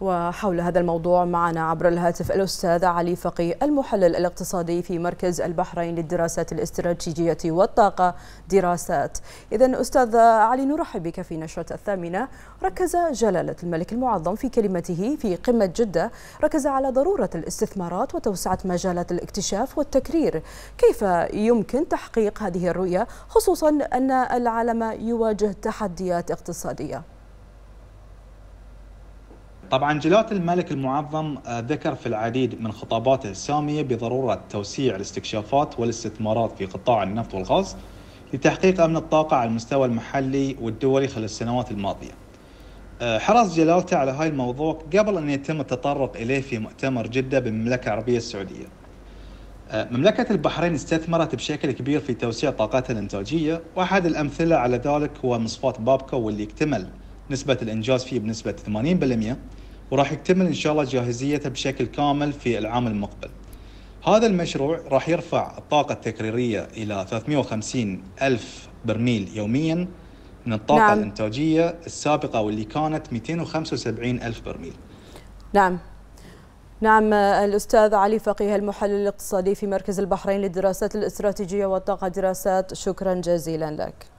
وحول هذا الموضوع معنا عبر الهاتف الأستاذ علي فقي المحلل الاقتصادي في مركز البحرين للدراسات الاستراتيجية والطاقة دراسات إذا أستاذ علي نرحب بك في نشرة الثامنة ركز جلالة الملك المعظم في كلمته في قمة جدة ركز على ضرورة الاستثمارات وتوسعة مجالات الاكتشاف والتكرير كيف يمكن تحقيق هذه الرؤية خصوصا أن العالم يواجه تحديات اقتصادية طبعا جلالة الملك المعظم آه، ذكر في العديد من خطاباته السامية بضرورة توسيع الاستكشافات والاستثمارات في قطاع النفط والغاز لتحقيق أمن الطاقة على المستوى المحلي والدولي خلال السنوات الماضية آه، حرص جلالته على هاي الموضوع قبل أن يتم التطرق إليه في مؤتمر جدة بالمملكة العربية السعودية آه، مملكة البحرين استثمرت بشكل كبير في توسيع طاقتها الإنتاجية وأحد الأمثلة على ذلك هو مصفاة بابكو واللي اكتمل نسبة الإنجاز فيه بنسبة 80% وراح يكتمل ان شاء الله جاهزيته بشكل كامل في العام المقبل. هذا المشروع راح يرفع الطاقة التكريرية إلى 350 ألف برميل يوميا من الطاقة نعم. الإنتاجية السابقة واللي كانت 275 ألف برميل نعم نعم الأستاذ علي فقيه المحلل الاقتصادي في مركز البحرين للدراسات الاستراتيجية والطاقة دراسات شكرا جزيلا لك